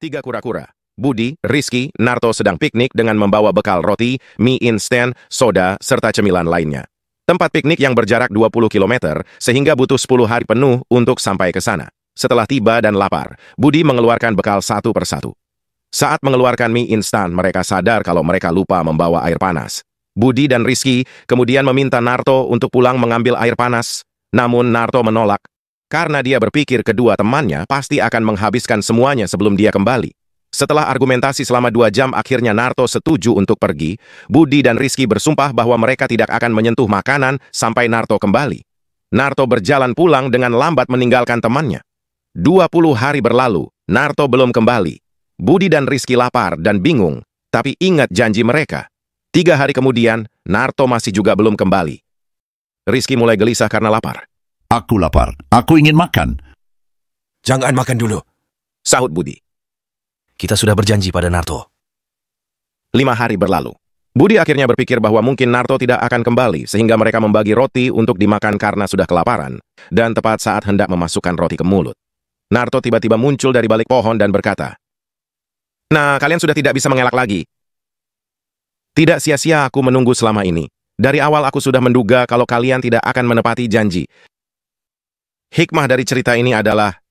Tiga kura-kura. Budi, Rizky, Narto sedang piknik dengan membawa bekal roti, mie instan, soda, serta cemilan lainnya. Tempat piknik yang berjarak 20 km, sehingga butuh 10 hari penuh untuk sampai ke sana. Setelah tiba dan lapar, Budi mengeluarkan bekal satu persatu. Saat mengeluarkan mie instan, mereka sadar kalau mereka lupa membawa air panas. Budi dan Rizky kemudian meminta Narto untuk pulang mengambil air panas. Namun Narto menolak karena dia berpikir kedua temannya pasti akan menghabiskan semuanya sebelum dia kembali. Setelah argumentasi selama dua jam akhirnya Narto setuju untuk pergi, Budi dan Rizky bersumpah bahwa mereka tidak akan menyentuh makanan sampai Narto kembali. Narto berjalan pulang dengan lambat meninggalkan temannya. 20 hari berlalu, Narto belum kembali. Budi dan Rizky lapar dan bingung, tapi ingat janji mereka. Tiga hari kemudian, Narto masih juga belum kembali. Rizky mulai gelisah karena lapar. Aku lapar. Aku ingin makan. Jangan makan dulu. Sahut Budi. Kita sudah berjanji pada Narto. Lima hari berlalu. Budi akhirnya berpikir bahwa mungkin Narto tidak akan kembali sehingga mereka membagi roti untuk dimakan karena sudah kelaparan dan tepat saat hendak memasukkan roti ke mulut. Narto tiba-tiba muncul dari balik pohon dan berkata, Nah, kalian sudah tidak bisa mengelak lagi. Tidak sia-sia aku menunggu selama ini. Dari awal aku sudah menduga kalau kalian tidak akan menepati janji, Hikmah dari cerita ini adalah